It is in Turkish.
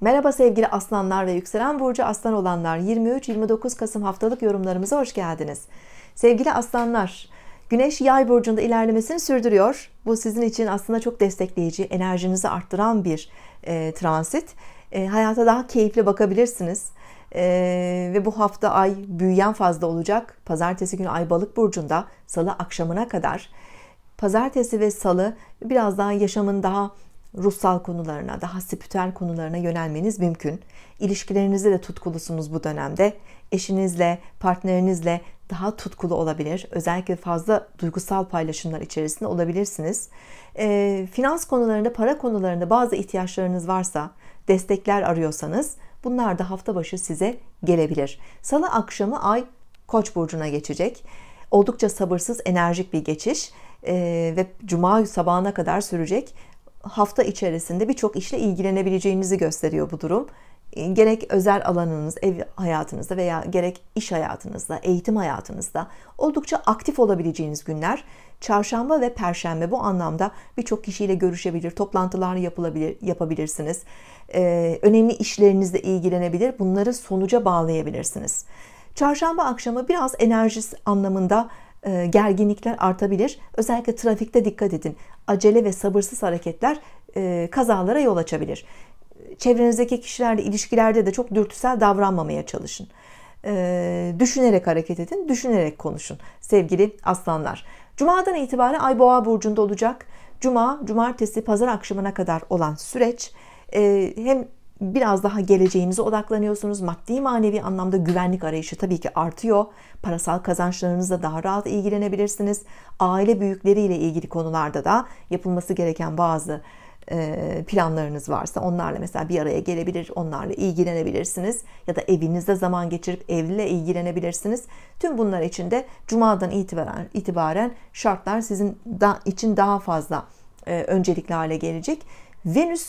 Merhaba sevgili aslanlar ve yükselen burcu aslan olanlar 23-29 Kasım haftalık yorumlarımıza hoş geldiniz. Sevgili aslanlar Güneş yay burcunda ilerlemesini sürdürüyor. Bu sizin için aslında çok destekleyici, enerjinizi arttıran bir e, transit. E, hayata daha keyifli bakabilirsiniz. Ee, ve bu hafta ay büyüyen fazla olacak. Pazartesi günü ay balık burcunda salı akşamına kadar. Pazartesi ve salı biraz daha yaşamın daha ruhsal konularına, daha spiritüel konularına yönelmeniz mümkün. İlişkilerinizde de tutkulusunuz bu dönemde. Eşinizle, partnerinizle daha tutkulu olabilir. Özellikle fazla duygusal paylaşımlar içerisinde olabilirsiniz. E, finans konularında, para konularında bazı ihtiyaçlarınız varsa, destekler arıyorsanız bunlar da hafta başı size gelebilir. Salı akşamı ay Koç burcuna geçecek. Oldukça sabırsız, enerjik bir geçiş e, ve cuma sabahına kadar sürecek hafta içerisinde birçok işle ilgilenebileceğinizi gösteriyor bu durum. E, gerek özel alanınız, ev hayatınızda veya gerek iş hayatınızda, eğitim hayatınızda oldukça aktif olabileceğiniz günler. Çarşamba ve perşembe bu anlamda birçok kişiyle görüşebilir, toplantılar yapılabilir, yapabilirsiniz. Ee, önemli işlerinizle ilgilenebilir, bunları sonuca bağlayabilirsiniz. Çarşamba akşamı biraz enerjisi anlamında e, gerginlikler artabilir. Özellikle trafikte dikkat edin. Acele ve sabırsız hareketler e, kazalara yol açabilir. Çevrenizdeki kişilerle ilişkilerde de çok dürtüsel davranmamaya çalışın. E, düşünerek hareket edin, düşünerek konuşun sevgili aslanlar. Cumadan itibaren Ay Boğa burcunda olacak. Cuma, cumartesi, pazar akşamına kadar olan süreç hem biraz daha geleceğinize odaklanıyorsunuz. Maddi manevi anlamda güvenlik arayışı tabii ki artıyor. Parasal kazançlarınızla daha rahat ilgilenebilirsiniz. Aile büyükleriyle ilgili konularda da yapılması gereken bazı e, planlarınız varsa onlarla mesela bir araya gelebilir, onlarla ilgilenebilirsiniz ya da evinizde zaman geçirip evle ilgilenebilirsiniz. Tüm bunlar için de cumadan itibaren itibaren şartlar sizin için daha fazla e, öncelikli hale gelecek. Venüs